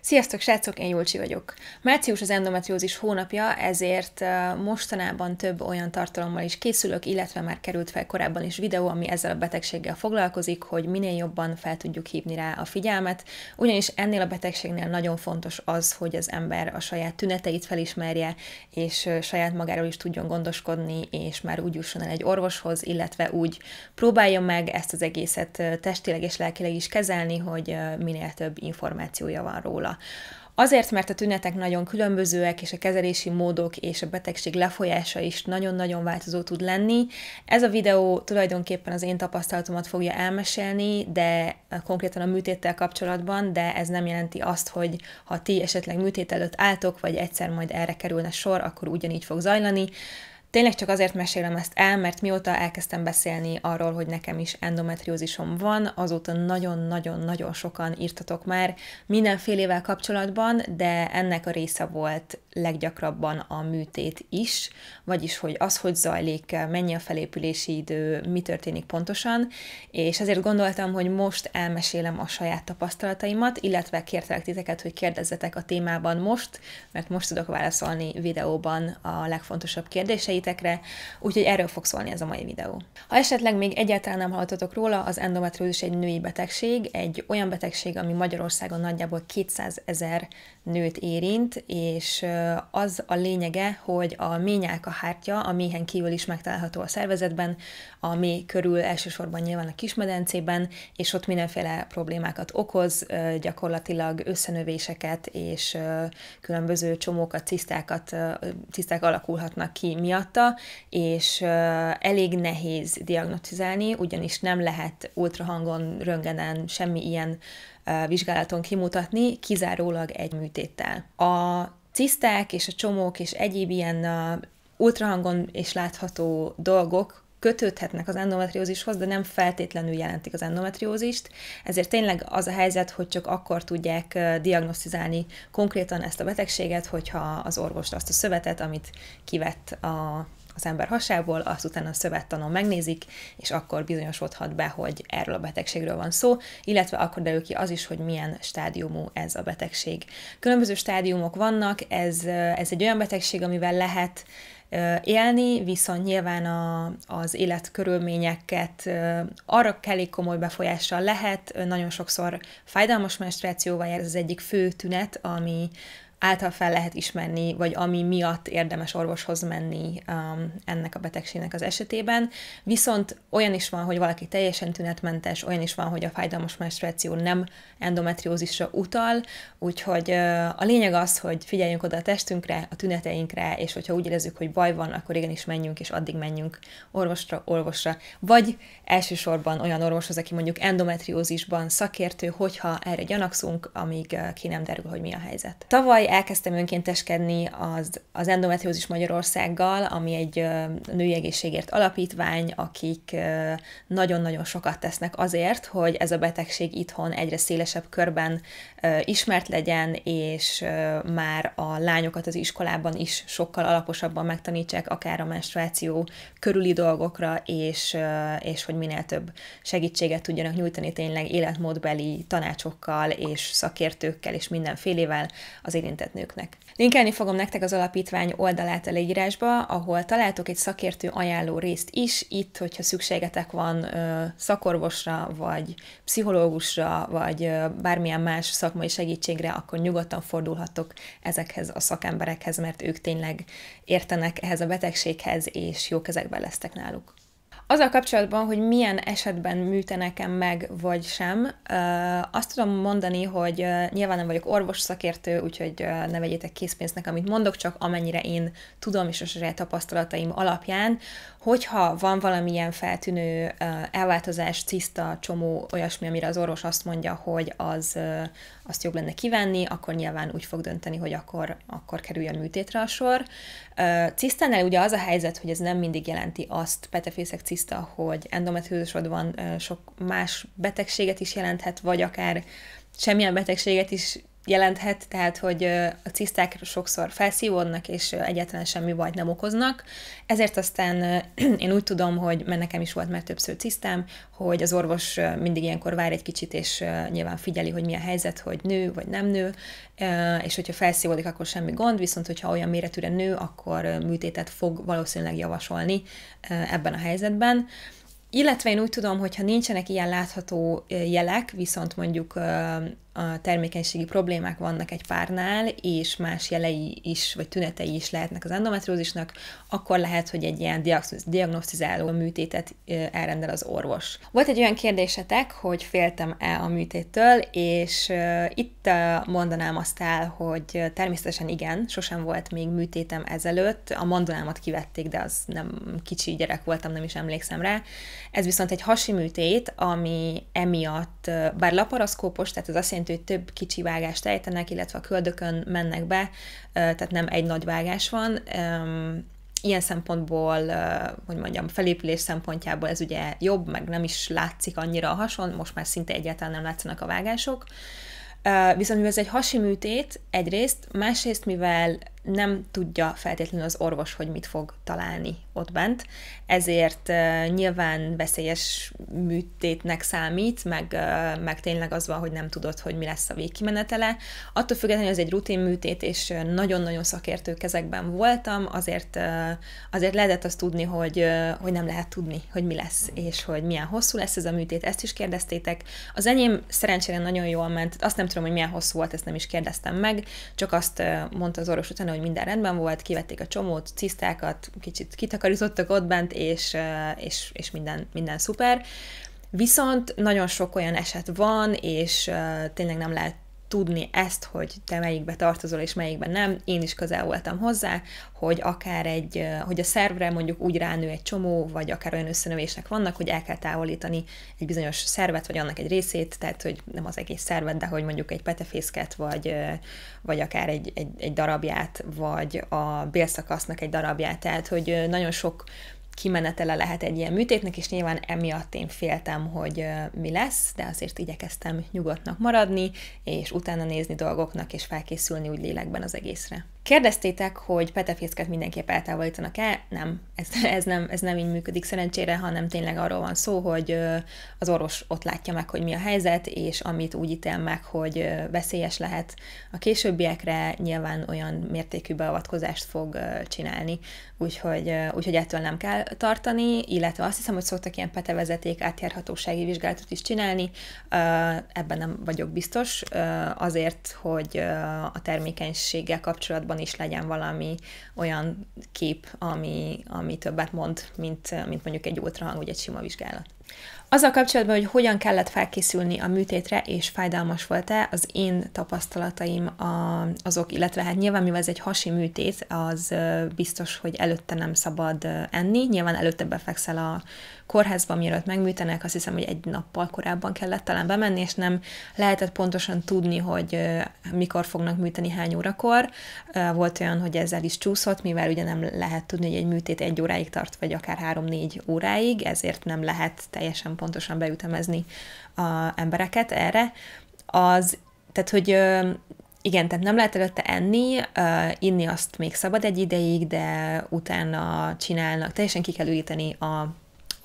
Sziasztok, srácok, én Julcsi vagyok. Március az endometriózis hónapja, ezért mostanában több olyan tartalommal is készülök, illetve már került fel korábban is videó, ami ezzel a betegséggel foglalkozik, hogy minél jobban fel tudjuk hívni rá a figyelmet, ugyanis ennél a betegségnél nagyon fontos az, hogy az ember a saját tüneteit felismerje, és saját magáról is tudjon gondoskodni, és már úgy jusson el egy orvoshoz, illetve úgy próbálja meg ezt az egészet testileg és lelkileg is kezelni, hogy minél több információja van róla róla. Azért, mert a tünetek nagyon különbözőek, és a kezelési módok és a betegség lefolyása is nagyon-nagyon változó tud lenni. Ez a videó tulajdonképpen az én tapasztalatomat fogja elmesélni, de konkrétan a műtéttel kapcsolatban, de ez nem jelenti azt, hogy ha ti esetleg műtét előtt álltok, vagy egyszer majd erre kerülne sor, akkor ugyanígy fog zajlani. Tényleg csak azért mesélem ezt el, mert mióta elkezdtem beszélni arról, hogy nekem is endometriózisom van, azóta nagyon-nagyon-nagyon sokan írtatok már mindenfélével kapcsolatban, de ennek a része volt leggyakrabban a műtét is, vagyis hogy az, hogy zajlik, mennyi a felépülési idő, mi történik pontosan, és ezért gondoltam, hogy most elmesélem a saját tapasztalataimat, illetve kértelek titeket, hogy kérdezzetek a témában most, mert most tudok válaszolni videóban a legfontosabb kérdéseit, tünetekre, úgyhogy erről fog szólni ez a mai videó. Ha esetleg még egyáltalán nem hallottatok róla, az endometriózis egy női betegség, egy olyan betegség, ami Magyarországon nagyjából 200 ezer nőt érint, és az a lényege, hogy a ményálkahártya a méhen kívül is megtalálható a szervezetben, a mély körül elsősorban nyilván a kismedencében, és ott mindenféle problémákat okoz, gyakorlatilag összenövéseket és különböző csomókat, cisztákat, ciszták alakulhatnak ki miatt, miatta, és elég nehéz diagnosztizálni, ugyanis nem lehet ultrahangon, röngenen, semmi ilyen vizsgálaton kimutatni, kizárólag egy műtéttel. A ciszták és a csomók és egyéb ilyen ultrahangon és látható dolgok kötődhetnek az endometriózishoz, de nem feltétlenül jelentik az endometriózist, ezért tényleg az a helyzet, hogy csak akkor tudják diagnosztizálni konkrétan ezt a betegséget, hogyha az orvost azt a szövetet, amit kivett a az ember hasából, azt utána a szövettanon megnézik, és akkor bizonyosodhat be, hogy erről a betegségről van szó, illetve akkor derül ki az is, hogy milyen stádiumú ez a betegség. Különböző stádiumok vannak, ez, ez egy olyan betegség, amivel lehet élni, viszont nyilván a, az életkörülményeket arra kellé komoly befolyással lehet, nagyon sokszor fájdalmas menstruációval jár, ez az egyik fő tünet, ami, által fel lehet ismerni, vagy ami miatt érdemes orvoshoz menni um, ennek a betegségnek az esetében. Viszont olyan is van, hogy valaki teljesen tünetmentes, olyan is van, hogy a fájdalmas menstruáció nem endometriózisra utal, úgyhogy uh, a lényeg az, hogy figyeljünk oda a testünkre, a tüneteinkre, és hogyha úgy érezzük, hogy baj van, akkor igenis menjünk, és addig menjünk orvosra, orvosra. Vagy elsősorban olyan orvoshoz, aki mondjuk endometriózisban szakértő, hogyha erre gyanakszunk, amíg uh, ki nem derül, hogy mi a helyzet. Tavaly tavaly elkezdtem önkénteskedni az, az Endometriózis Magyarországgal, ami egy női egészségért alapítvány, akik nagyon-nagyon sokat tesznek azért, hogy ez a betegség itthon egyre szélesebb körben ismert legyen, és már a lányokat az iskolában is sokkal alaposabban megtanítsák, akár a menstruáció körüli dolgokra, és, és hogy minél több segítséget tudjanak nyújtani tényleg életmódbeli tanácsokkal és szakértőkkel és mindenfélével az érintett érintett nőknek. Linkelni fogom nektek az alapítvány oldalát a leírásba, ahol találtok egy szakértő ajánló részt is. Itt, hogyha szükségetek van szakorvosra, vagy pszichológusra, vagy bármilyen más szakmai segítségre, akkor nyugodtan fordulhattok ezekhez a szakemberekhez, mert ők tényleg értenek ehhez a betegséghez, és jó kezekben lesztek náluk. Az a kapcsolatban, hogy milyen esetben műtenek meg, vagy sem, azt tudom mondani, hogy nyilván nem vagyok orvos szakértő, úgyhogy ne vegyétek készpénznek, amit mondok, csak amennyire én tudom, és a saját tapasztalataim alapján, hogyha van valamilyen feltűnő elváltozás, ciszta, csomó, olyasmi, amire az orvos azt mondja, hogy az, azt jobb lenne kivenni, akkor nyilván úgy fog dönteni, hogy akkor, akkor kerüljön műtétre a sor. Cisztánál ugye az a helyzet, hogy ez nem mindig jelenti azt, petefészek ciszta, hogy endometriózusod van, sok más betegséget is jelenthet, vagy akár semmilyen betegséget is jelenthet, tehát hogy a ciszták sokszor felszívódnak, és egyáltalán semmi bajt nem okoznak. Ezért aztán én úgy tudom, hogy, mert nekem is volt már többször cisztám, hogy az orvos mindig ilyenkor vár egy kicsit, és nyilván figyeli, hogy mi a helyzet, hogy nő vagy nem nő, és hogyha felszívódik, akkor semmi gond, viszont hogyha olyan méretűre nő, akkor műtétet fog valószínűleg javasolni ebben a helyzetben. Illetve én úgy tudom, hogy ha nincsenek ilyen látható jelek, viszont mondjuk a termékenységi problémák vannak egy párnál, és más jelei is, vagy tünetei is lehetnek az endometriózisnak, akkor lehet, hogy egy ilyen diagnosztizáló műtétet elrendel az orvos. Volt egy olyan kérdésetek, hogy féltem-e a műtéttől, és itt mondanám azt el, hogy természetesen igen, sosem volt még műtétem ezelőtt, a mandulámat kivették, de az nem kicsi gyerek voltam, nem is emlékszem rá. Ez viszont egy hasi műtét, ami emiatt, bár laparoszkópos, tehát ez azt jelenti, történt, hogy több kicsi vágást ejtenek, illetve a köldökön mennek be, tehát nem egy nagy vágás van. Ilyen szempontból, hogy mondjam, felépülés szempontjából ez ugye jobb, meg nem is látszik annyira a hason, most már szinte egyáltalán nem látszanak a vágások. Viszont mivel ez egy hasi műtét egyrészt, másrészt mivel nem tudja feltétlenül az orvos, hogy mit fog találni ott bent, ezért nyilván veszélyes műtétnek számít, meg, meg tényleg az van, hogy nem tudod, hogy mi lesz a végkimenetele. Attól függetlenül, hogy ez egy rutin műtét, és nagyon-nagyon szakértő kezekben voltam, azért, azért lehetett azt tudni, hogy, hogy nem lehet tudni, hogy mi lesz, és hogy milyen hosszú lesz ez a műtét, ezt is kérdeztétek. Az enyém szerencsére nagyon jól ment, azt nem tudom, hogy milyen hosszú volt, ezt nem is kérdeztem meg, csak azt mondta az orvos utána, hogy minden rendben volt, kivették a csomót, cisztákat, kicsit kitakarítottak ott bent, és, eh, és, és minden, minden szuper. Viszont nagyon sok olyan eset van, és eh, tényleg nem lehet tudni ezt, hogy te melyikbe tartozol és melyikben nem, én is közel voltam hozzá, hogy akár egy, hogy a szervre mondjuk úgy ránő egy csomó, vagy akár olyan összenövések vannak, hogy el kell távolítani egy bizonyos szervet, vagy annak egy részét, tehát hogy nem az egész szervet, de hogy mondjuk egy petefészket, vagy, vagy akár egy, egy, egy darabját, vagy a bélszakasznak egy darabját, tehát hogy nagyon sok kimenetele lehet egy ilyen műtétnek, és nyilván emiatt én féltem, hogy mi lesz, de azért igyekeztem nyugodtnak maradni, és utána nézni dolgoknak, és felkészülni úgy lélekben az egészre. Kérdeztétek, hogy petefészket mindenképp eltávolítanak-e? Nem, ez, ez, nem, ez nem így működik szerencsére, hanem tényleg arról van szó, hogy az orvos ott látja meg, hogy mi a helyzet, és amit úgy ítél meg, hogy veszélyes lehet a későbbiekre, nyilván olyan mértékű beavatkozást fog csinálni, úgyhogy, úgyhogy ettől nem kell tartani, illetve azt hiszem, hogy szoktak ilyen petevezeték átjárhatósági vizsgálatot is csinálni, ebben nem vagyok biztos, azért, hogy a termékenységgel kapcsolatban világon is legyen valami olyan kép, ami, ami többet mond, mint, mint mondjuk egy ultrahang vagy egy sima vizsgálat. Az a kapcsolatban, hogy hogyan kellett felkészülni a műtétre, és fájdalmas volt-e, az én tapasztalataim a, azok, illetve hát nyilván, mivel ez egy hasi műtét, az biztos, hogy előtte nem szabad enni, nyilván előtte befekszel a kórházban, mielőtt megműtenek, azt hiszem, hogy egy nappal korábban kellett talán bemenni, és nem lehetett pontosan tudni, hogy mikor fognak műteni, hány órakor. Volt olyan, hogy ezzel is csúszott, mivel ugye nem lehet tudni, hogy egy műtét egy óráig tart, vagy akár három-négy óráig, ezért nem lehet teljesen pontosan beütemezni a embereket erre. Az, tehát, hogy igen, tehát nem lehet előtte enni, uh, inni azt még szabad egy ideig, de utána csinálnak, teljesen ki kell üríteni a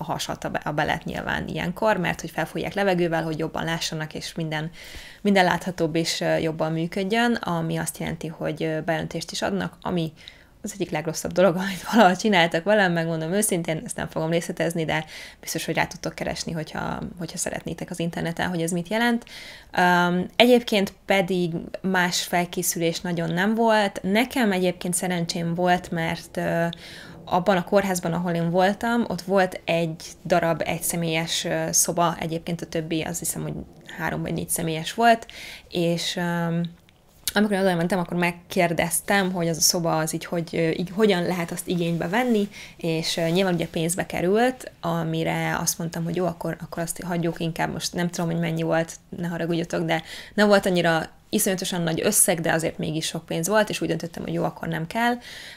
a hasat, a, be, a belet nyilván ilyenkor, mert hogy felfújják levegővel, hogy jobban lássanak, és minden, minden láthatóbb és jobban működjön, ami azt jelenti, hogy beöntést is adnak, ami az egyik legrosszabb dolog, amit valaha csináltak velem, megmondom őszintén, ezt nem fogom részletezni, de biztos, hogy rá tudtok keresni, hogyha, hogyha szeretnétek az interneten, hogy ez mit jelent. Um, egyébként pedig más felkészülés nagyon nem volt. Nekem egyébként szerencsém volt, mert uh, abban a kórházban, ahol én voltam, ott volt egy darab egyszemélyes szoba, egyébként a többi azt hiszem, hogy három vagy négy személyes volt, és amikor oda mentem, akkor megkérdeztem, hogy az a szoba az így, hogy így hogyan lehet azt igénybe venni, és nyilván ugye pénzbe került, amire azt mondtam, hogy jó, akkor, akkor azt hagyjuk inkább, most nem tudom, hogy mennyi volt, ne haragudjatok, de nem volt annyira iszonyatosan nagy összeg, de azért mégis sok pénz volt, és úgy döntöttem, hogy jó, akkor nem kell,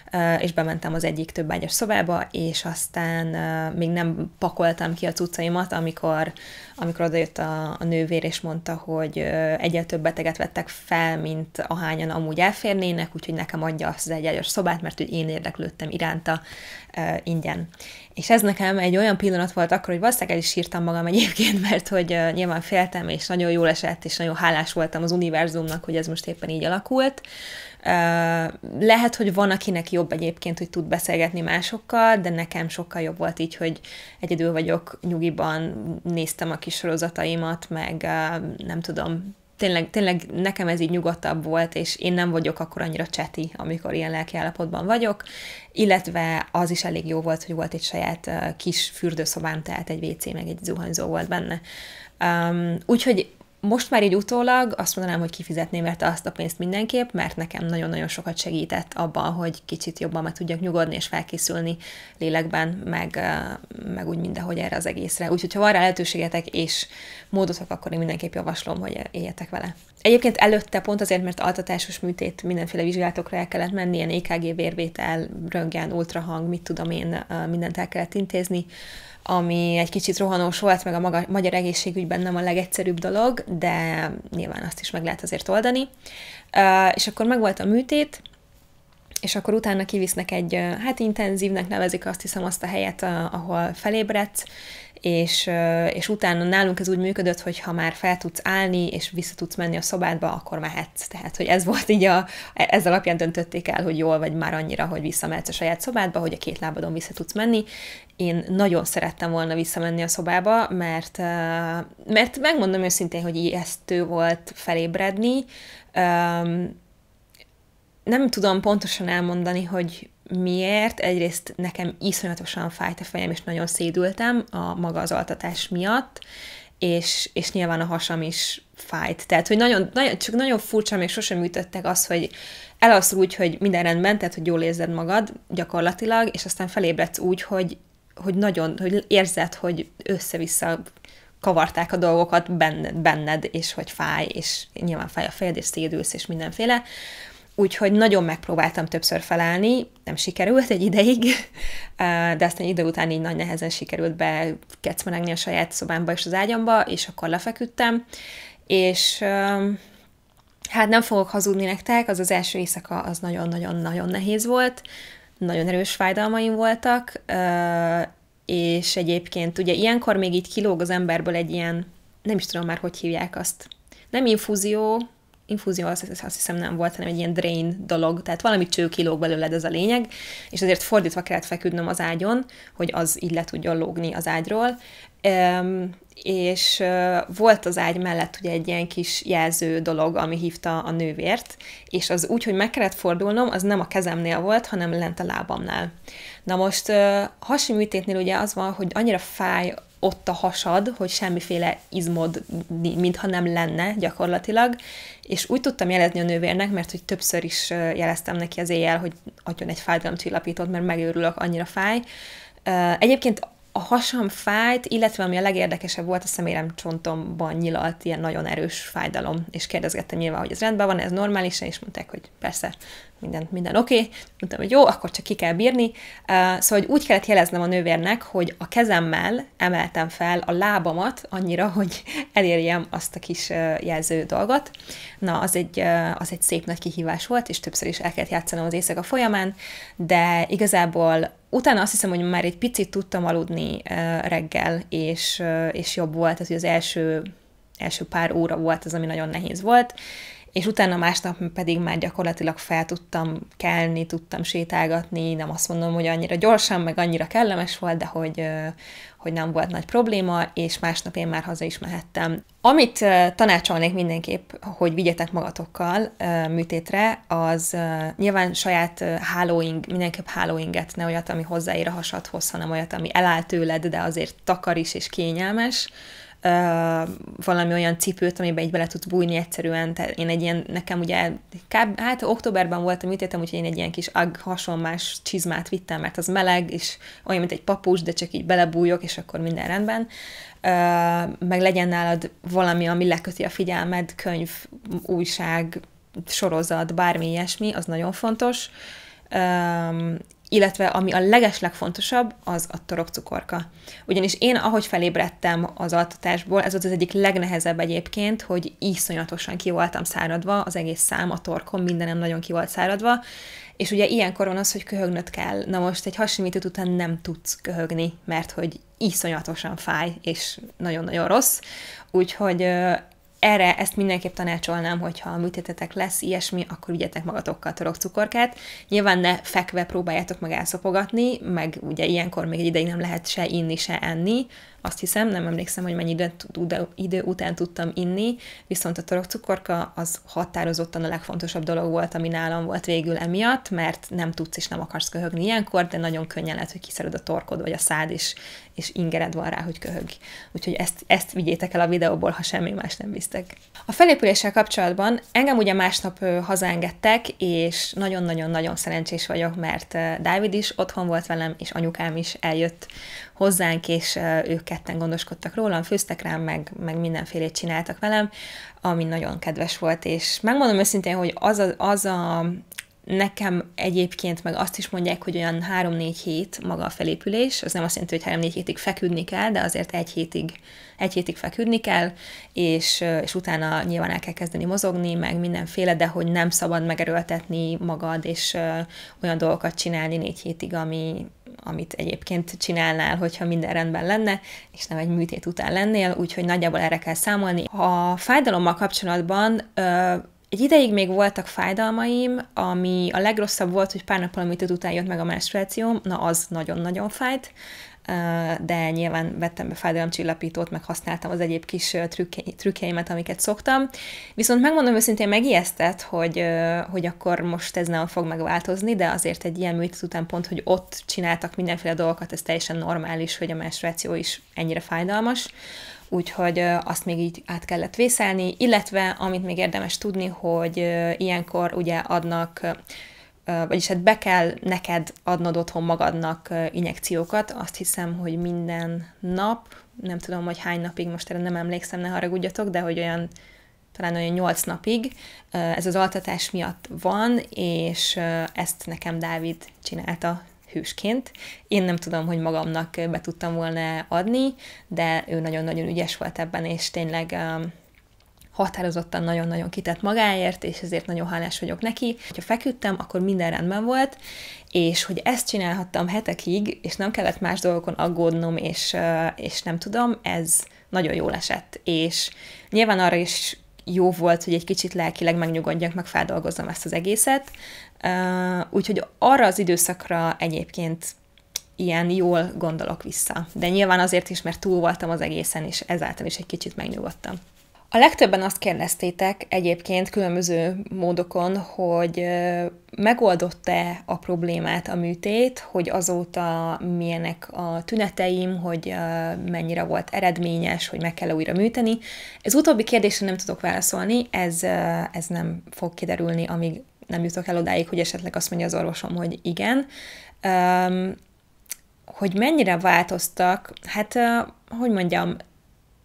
eh, és bementem az egyik több ágyas szobába, és aztán eh, még nem pakoltam ki a cuccaimat, amikor, amikor odajött a, a nővér, és mondta, hogy eh, egyre több beteget vettek fel, mint ahányan amúgy elférnének, úgyhogy nekem adja azt az egy ágyas szobát, mert hogy én érdeklődtem iránta ingyen. És ez nekem egy olyan pillanat volt akkor, hogy valószínűleg el is írtam magam egyébként, mert hogy uh, nyilván féltem, és nagyon jól esett, és nagyon hálás voltam az univerzumnak, hogy ez most éppen így alakult. Uh, lehet, hogy van, akinek jobb egyébként, hogy tud beszélgetni másokkal, de nekem sokkal jobb volt így, hogy egyedül vagyok, nyugiban néztem a kis sorozataimat, meg uh, nem tudom, tényleg, tényleg nekem ez így nyugodtabb volt, és én nem vagyok akkor annyira cseti, amikor ilyen lelkiállapotban vagyok, illetve az is elég jó volt, hogy volt egy saját uh, kis fürdőszobám, tehát egy WC meg egy zuhanyzó volt benne. Um, úgyhogy most már így utólag azt mondanám, hogy kifizetném érte azt a pénzt mindenképp, mert nekem nagyon-nagyon sokat segített abban, hogy kicsit jobban meg tudjak nyugodni és felkészülni lélekben, meg, meg úgy mindenhogy erre az egészre. Úgyhogy, ha van rá lehetőségetek és módotok, akkor én mindenképp javaslom, hogy éljetek vele. Egyébként előtte pont azért, mert altatásos műtét mindenféle vizsgálatokra el kellett menni, ilyen EKG vérvétel, röntgen, ultrahang, mit tudom én, mindent el kellett intézni, ami egy kicsit rohanós volt, meg a maga, magyar egészségügyben nem a legegyszerűbb dolog, de nyilván azt is meg lehet azért oldani. És akkor megvolt a műtét, és akkor utána kivisznek egy, hát intenzívnek nevezik azt hiszem azt a helyet, ahol felébredsz, és, és utána nálunk ez úgy működött, hogy ha már fel tudsz állni, és vissza tudsz menni a szobádba, akkor mehetsz. Tehát, hogy ez volt így a, ez alapján döntötték el, hogy jól vagy már annyira, hogy visszamehetsz a saját szobádba, hogy a két lábadon vissza tudsz menni. Én nagyon szerettem volna visszamenni a szobába, mert, mert megmondom őszintén, hogy ijesztő volt felébredni, nem tudom pontosan elmondani, hogy miért. Egyrészt nekem iszonyatosan fájt a fejem, és nagyon szédültem a maga az altatás miatt, és, és nyilván a hasam is fájt. Tehát, hogy nagyon, nagyon, csak nagyon furcsa, még sosem ütöttek az, hogy elalszol úgy, hogy minden rendben, tehát, hogy jól érzed magad gyakorlatilag, és aztán felébredsz úgy, hogy, hogy nagyon, hogy érzed, hogy össze-vissza kavarták a dolgokat benned, benned, és hogy fáj, és nyilván fáj a fejed, és szédülsz, és mindenféle. Úgyhogy nagyon megpróbáltam többször felállni, nem sikerült egy ideig, de aztán idő után így nagy nehezen sikerült be kecmenegni a saját szobámba és az ágyamba, és akkor lefeküdtem, és hát nem fogok hazudni nektek, az az első éjszaka az nagyon-nagyon-nagyon nehéz volt, nagyon erős fájdalmaim voltak, és egyébként ugye ilyenkor még így kilóg az emberből egy ilyen, nem is tudom már, hogy hívják azt, nem infúzió, infúzió azt, azt hiszem nem volt, hanem egy ilyen drain dolog, tehát valami cső kilóg belőled ez a lényeg, és azért fordítva kellett feküdnöm az ágyon, hogy az így le tudjon lógni az ágyról, és volt az ágy mellett ugye egy ilyen kis jelző dolog, ami hívta a nővért, és az úgy, hogy meg kellett fordulnom, az nem a kezemnél volt, hanem lent a lábamnál. Na most hasi műtétnél ugye az van, hogy annyira fáj ott a hasad, hogy semmiféle izmod, mintha nem lenne gyakorlatilag, és úgy tudtam jelezni a nővérnek, mert hogy többször is jeleztem neki az éjjel, hogy adjon egy fájdalomcsillapítót, mert megőrülök, annyira fáj. Egyébként a hasam fájt, illetve ami a legérdekesebb volt, a szemérem csontomban nyilalt ilyen nagyon erős fájdalom, és kérdezgettem nyilván, hogy ez rendben van, ez normális és mondták, hogy persze, minden, minden oké, okay. mondtam, hogy jó, akkor csak ki kell bírni. Szóval hogy úgy kellett jeleznem a nővérnek, hogy a kezemmel emeltem fel a lábamat annyira, hogy elérjem azt a kis jelző dolgot. Na, az egy, az egy szép nagy kihívás volt, és többször is el kellett játszanom az éjszaka folyamán, de igazából utána azt hiszem, hogy már egy picit tudtam aludni reggel, és, és jobb volt, az, hogy az első első pár óra volt az, ami nagyon nehéz volt, és utána másnap pedig már gyakorlatilag fel tudtam kelni, tudtam sétálgatni, nem azt mondom, hogy annyira gyorsan, meg annyira kellemes volt, de hogy, hogy nem volt nagy probléma, és másnap én már haza is mehettem. Amit tanácsolnék mindenképp, hogy vigyetek magatokkal műtétre, az nyilván saját hálóing, mindenképp hálóinget, ne olyat, ami hozzáér a hasadhoz, hanem olyat, ami eláll tőled, de azért takar is és kényelmes, valami olyan cipőt, amiben így bele tudsz bújni egyszerűen. Tehát én egy ilyen, nekem ugye, kb, hát októberben volt a műtétem, úgyhogy én egy ilyen kis ag hasonlás csizmát vittem, mert az meleg, és olyan, mint egy papus, de csak így belebújok, és akkor minden rendben. Meg legyen nálad valami, ami leköti a figyelmed, könyv, újság, sorozat, bármi ilyesmi, az nagyon fontos. Um, illetve ami a legeslegfontosabb, az a torokcukorka. Ugyanis én, ahogy felébredtem az altatásból, ez volt az egyik legnehezebb egyébként, hogy iszonyatosan ki voltam száradva, az egész szám, a torkom, mindenem nagyon ki volt száradva, és ugye ilyenkor van az, hogy köhögnöd kell. Na most egy hasonlítót után nem tudsz köhögni, mert hogy iszonyatosan fáj, és nagyon-nagyon rossz. Úgyhogy erre ezt mindenképp tanácsolnám, hogyha a műtétetek lesz ilyesmi, akkor vigyetek magatokkal torok cukorkát. Nyilván ne fekve próbáljátok meg elszopogatni, meg ugye ilyenkor még egy ideig nem lehet se inni, se enni, azt hiszem, nem emlékszem, hogy mennyi idő, idő után tudtam inni, viszont a torokcukorka az határozottan a legfontosabb dolog volt, ami nálam volt végül emiatt, mert nem tudsz és nem akarsz köhögni ilyenkor, de nagyon könnyen lehet, hogy kiszered a torkod vagy a szád, és, és ingered van rá, hogy köhög. Úgyhogy ezt, ezt vigyétek el a videóból, ha semmi más nem biztek. A felépüléssel kapcsolatban engem ugye másnap hazaengedtek, és nagyon-nagyon-nagyon szerencsés vagyok, mert Dávid is otthon volt velem, és anyukám is eljött hozzánk, és ők ketten gondoskodtak rólam, főztek rám, meg, meg mindenfélét csináltak velem, ami nagyon kedves volt, és megmondom őszintén, hogy az a, az a Nekem egyébként meg azt is mondják, hogy olyan 3-4 hét maga a felépülés, az nem azt jelenti, hogy 3-4 hétig feküdni kell, de azért egy hétig, egy hétig feküdni kell, és, és utána nyilván el kell kezdeni mozogni, meg mindenféle, de hogy nem szabad megerőltetni magad, és ö, olyan dolgokat csinálni négy hétig, ami, amit egyébként csinálnál, hogyha minden rendben lenne, és nem egy műtét után lennél, úgyhogy nagyjából erre kell számolni. A fájdalommal kapcsolatban ö, egy ideig még voltak fájdalmaim, ami a legrosszabb volt, hogy pár nappal, amit után jött meg a menstruációm, na az nagyon-nagyon fájt, de nyilván vettem be fájdalomcsillapítót, meg használtam az egyéb kis trükkjeimet, amiket szoktam. Viszont megmondom őszintén, megijesztett, hogy, hogy akkor most ez nem fog megváltozni, de azért egy ilyen műtet után pont, hogy ott csináltak mindenféle dolgokat, ez teljesen normális, hogy a menstruáció is ennyire fájdalmas úgyhogy azt még így át kellett vészelni, illetve amit még érdemes tudni, hogy ilyenkor ugye adnak vagyis hát be kell neked adnod otthon magadnak injekciókat, azt hiszem, hogy minden nap, nem tudom, hogy hány napig, most erre nem emlékszem, ne haragudjatok, de hogy olyan talán olyan 8 napig. Ez az altatás miatt van, és ezt nekem Dávid csinálta hősként. Én nem tudom, hogy magamnak be tudtam volna adni, de ő nagyon-nagyon ügyes volt ebben, és tényleg um, határozottan nagyon-nagyon kitett magáért, és ezért nagyon hálás vagyok neki. Ha feküdtem, akkor minden rendben volt, és hogy ezt csinálhattam hetekig, és nem kellett más dolgokon aggódnom, és, uh, és nem tudom, ez nagyon jól esett. És nyilván arra is jó volt, hogy egy kicsit lelkileg megnyugodjak, meg feldolgozzam ezt az egészet. Úgyhogy arra az időszakra egyébként ilyen jól gondolok vissza. De nyilván azért is, mert túl voltam az egészen, és ezáltal is egy kicsit megnyugodtam. A legtöbben azt kérdeztétek egyébként különböző módokon, hogy megoldott-e a problémát a műtét, hogy azóta milyenek a tüneteim, hogy mennyire volt eredményes, hogy meg kell újra műteni. Ez utóbbi kérdésre nem tudok válaszolni, ez, ez nem fog kiderülni, amíg nem jutok el odáig, hogy esetleg azt mondja az orvosom, hogy igen. hogy mennyire változtak, hát, hogy mondjam,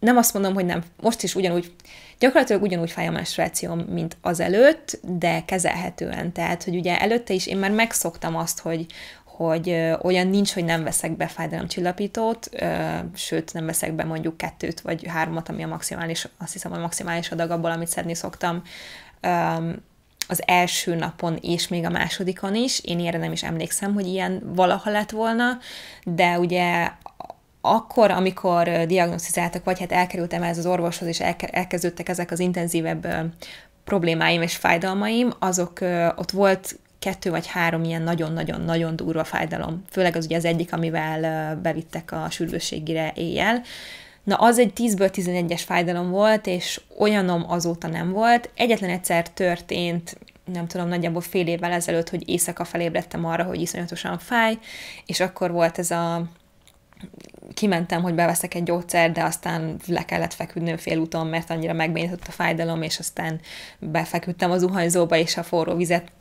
nem azt mondom, hogy nem, most is ugyanúgy, gyakorlatilag ugyanúgy fáj a menstruációm, mint azelőtt, de kezelhetően. Tehát, hogy ugye előtte is én már megszoktam azt, hogy, hogy olyan nincs, hogy nem veszek be fájdalomcsillapítót, sőt, nem veszek be mondjuk kettőt vagy hármat, ami a maximális, azt hiszem, a maximális adag abból, amit szedni szoktam az első napon és még a másodikon is. Én erre nem is emlékszem, hogy ilyen valaha lett volna, de ugye akkor, amikor diagnosztizáltak, vagy hát elkerültem ez az orvoshoz, és elkezdődtek ezek az intenzívebb problémáim és fájdalmaim, azok ott volt kettő vagy három ilyen nagyon-nagyon-nagyon durva fájdalom. Főleg az ugye az egyik, amivel bevittek a sürgősségire éjjel. Na, az egy 10-ből 11-es fájdalom volt, és olyanom azóta nem volt. Egyetlen egyszer történt, nem tudom, nagyjából fél évvel ezelőtt, hogy éjszaka felébredtem arra, hogy iszonyatosan fáj, és akkor volt ez a kimentem, hogy beveszek egy gyógyszer, de aztán le kellett feküdnöm fél úton, mert annyira megbénított a fájdalom, és aztán befeküdtem az zuhanyzóba, és a forró vizet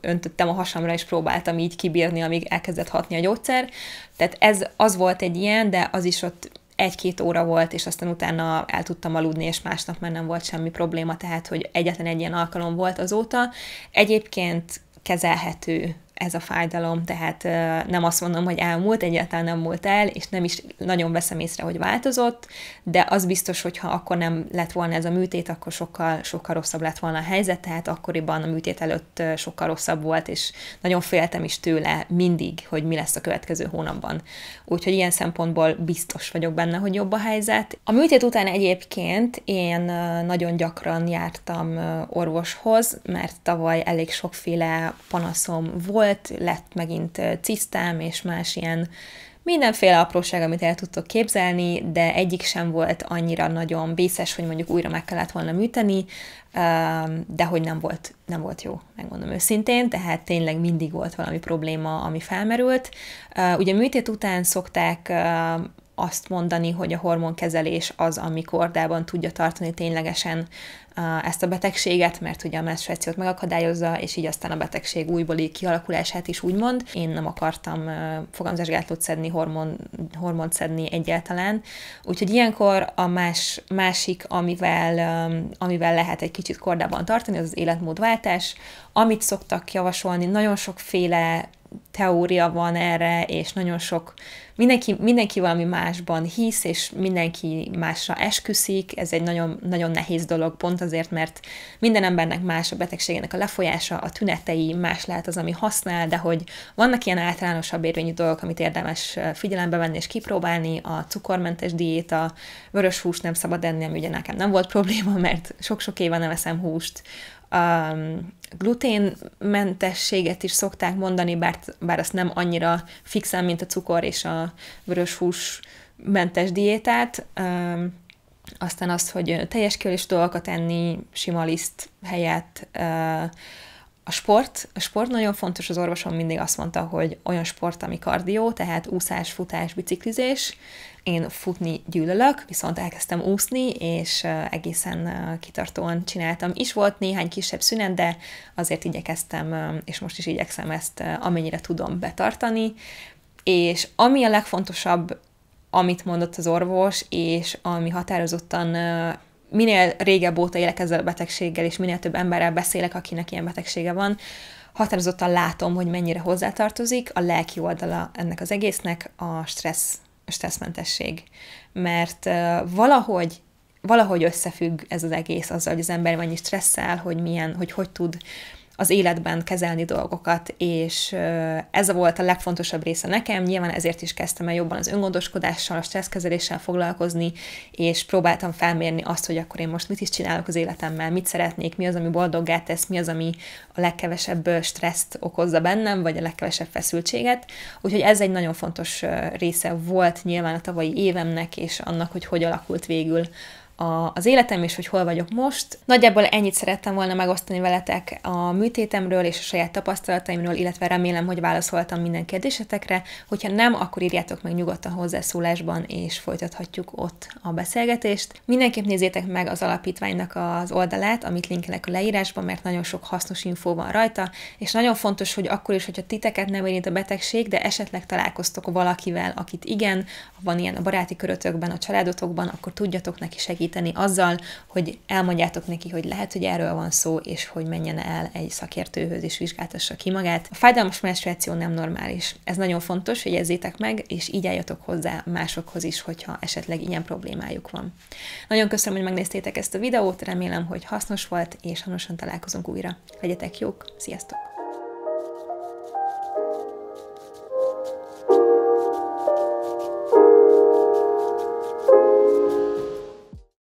öntöttem a hasamra, és próbáltam így kibírni, amíg elkezdett hatni a gyógyszer. Tehát ez az volt egy ilyen, de az is ott egy-két óra volt, és aztán utána el tudtam aludni, és másnap már nem volt semmi probléma, tehát hogy egyetlen egy ilyen alkalom volt azóta. Egyébként kezelhető ez a fájdalom, tehát nem azt mondom, hogy elmúlt, egyáltalán nem múlt el, és nem is nagyon veszem észre, hogy változott, de az biztos, hogy ha akkor nem lett volna ez a műtét, akkor sokkal, sokkal rosszabb lett volna a helyzet, tehát akkoriban a műtét előtt sokkal rosszabb volt, és nagyon féltem is tőle mindig, hogy mi lesz a következő hónapban. Úgyhogy ilyen szempontból biztos vagyok benne, hogy jobb a helyzet. A műtét után egyébként én nagyon gyakran jártam orvoshoz, mert tavaly elég sokféle panaszom volt, volt, lett megint cisztám és más ilyen mindenféle apróság, amit el tudtok képzelni, de egyik sem volt annyira nagyon vészes, hogy mondjuk újra meg kellett volna műteni, de hogy nem volt, nem volt jó, megmondom őszintén, tehát tényleg mindig volt valami probléma, ami felmerült. Ugye műtét után szokták azt mondani, hogy a hormonkezelés az, ami kordában tudja tartani ténylegesen ezt a betegséget, mert ugye a menstruációt megakadályozza, és így aztán a betegség újbóli kialakulását is úgymond. Én nem akartam fogamzásgátlót szedni, hormon, hormont szedni egyáltalán. Úgyhogy ilyenkor a más, másik, amivel, amivel lehet egy kicsit kordában tartani, az az életmódváltás, amit szoktak javasolni, nagyon sokféle teória van erre, és nagyon sok, mindenki, mindenki valami másban hisz, és mindenki másra esküszik, ez egy nagyon, nagyon nehéz dolog, pont azért, mert minden embernek más a betegségének a lefolyása, a tünetei, más lehet az, ami használ, de hogy vannak ilyen általánosabb érvényű dolgok, amit érdemes figyelembe venni és kipróbálni, a cukormentes diéta, vörös húst nem szabad enni, ami ugye nekem nem volt probléma, mert sok-sok éve nem eszem húst, um, gluténmentességet is szokták mondani, bár, bár azt nem annyira fixen, mint a cukor és a vörös hús mentes diétát, um, aztán azt, hogy teljes körülés dolgokat enni, sima liszt helyett, uh, a sport, a sport nagyon fontos, az orvosom mindig azt mondta, hogy olyan sport, ami kardió, tehát úszás, futás, biciklizés. Én futni gyűlölök, viszont elkezdtem úszni, és egészen kitartóan csináltam. Is volt néhány kisebb szünet, de azért igyekeztem, és most is igyekszem ezt amennyire tudom betartani. És ami a legfontosabb, amit mondott az orvos, és ami határozottan minél régebb óta élek ezzel a betegséggel, és minél több emberrel beszélek, akinek ilyen betegsége van, határozottan látom, hogy mennyire hozzátartozik a lelki oldala ennek az egésznek a stressz, stresszmentesség. Mert uh, valahogy valahogy összefügg ez az egész azzal, hogy az ember mennyi stresszel, hogy milyen, hogy hogy tud uh, az életben kezelni dolgokat, és ez volt a legfontosabb része nekem, nyilván ezért is kezdtem el jobban az öngondoskodással, a stresszkezeléssel foglalkozni, és próbáltam felmérni azt, hogy akkor én most mit is csinálok az életemmel, mit szeretnék, mi az, ami boldoggá tesz, mi az, ami a legkevesebb stresszt okozza bennem, vagy a legkevesebb feszültséget. Úgyhogy ez egy nagyon fontos része volt nyilván a tavalyi évemnek, és annak, hogy hogy alakult végül a, az életem és hogy hol vagyok most. Nagyjából ennyit szerettem volna megosztani veletek a műtétemről és a saját tapasztalataimról, illetve remélem, hogy válaszoltam minden kérdésetekre. Hogyha nem, akkor írjátok meg nyugodtan hozzászólásban, és folytathatjuk ott a beszélgetést. Mindenképp nézzétek meg az alapítványnak az oldalát, amit linkelek a leírásban, mert nagyon sok hasznos infó van rajta, és nagyon fontos, hogy akkor is, hogyha titeket nem érint a betegség, de esetleg találkoztok valakivel, akit igen, van ilyen a baráti körötökben, a családotokban, akkor tudjatok neki segíteni segíteni azzal, hogy elmondjátok neki, hogy lehet, hogy erről van szó, és hogy menjen el egy szakértőhöz és vizsgáltassa ki magát. A fájdalmas menstruáció nem normális. Ez nagyon fontos, hogy jegyezzétek meg, és így álljatok hozzá másokhoz is, hogyha esetleg ilyen problémájuk van. Nagyon köszönöm, hogy megnéztétek ezt a videót, remélem, hogy hasznos volt, és hamarosan találkozunk újra. Legyetek jók, sziasztok!